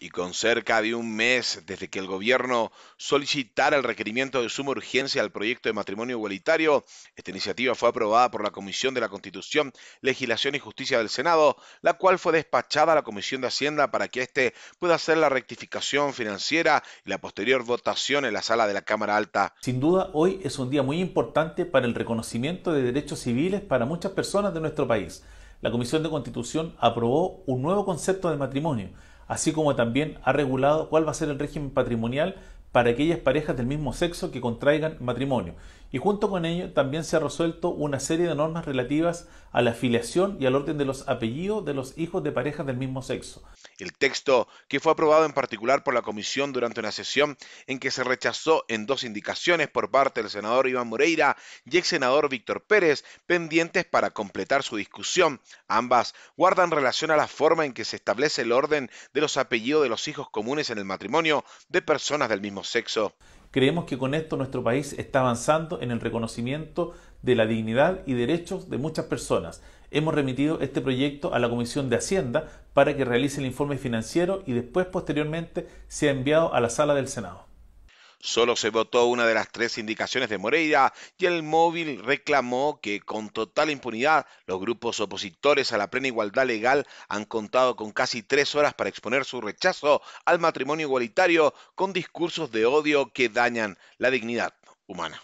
y con cerca de un mes desde que el gobierno solicitara el requerimiento de suma urgencia al proyecto de matrimonio igualitario, esta iniciativa fue aprobada por la Comisión de la Constitución, Legislación y Justicia del Senado, la cual fue despachada a la Comisión de Hacienda para que éste pueda hacer la rectificación financiera y la posterior votación en la sala de la Cámara Alta. Sin duda, hoy es un día muy importante para el reconocimiento de derechos civiles para muchas personas de nuestro país. La Comisión de Constitución aprobó un nuevo concepto de matrimonio así como también ha regulado cuál va a ser el régimen patrimonial para aquellas parejas del mismo sexo que contraigan matrimonio. Y junto con ello también se ha resuelto una serie de normas relativas a la filiación y al orden de los apellidos de los hijos de parejas del mismo sexo. El texto, que fue aprobado en particular por la comisión durante una sesión en que se rechazó en dos indicaciones por parte del senador Iván Moreira y ex senador Víctor Pérez, pendientes para completar su discusión. Ambas guardan relación a la forma en que se establece el orden de los apellidos de los hijos comunes en el matrimonio de personas del mismo sexo. Creemos que con esto nuestro país está avanzando en el reconocimiento de la dignidad y derechos de muchas personas. Hemos remitido este proyecto a la Comisión de Hacienda para que realice el informe financiero y después posteriormente sea enviado a la sala del Senado. Solo se votó una de las tres indicaciones de Moreira y el móvil reclamó que con total impunidad los grupos opositores a la plena igualdad legal han contado con casi tres horas para exponer su rechazo al matrimonio igualitario con discursos de odio que dañan la dignidad humana.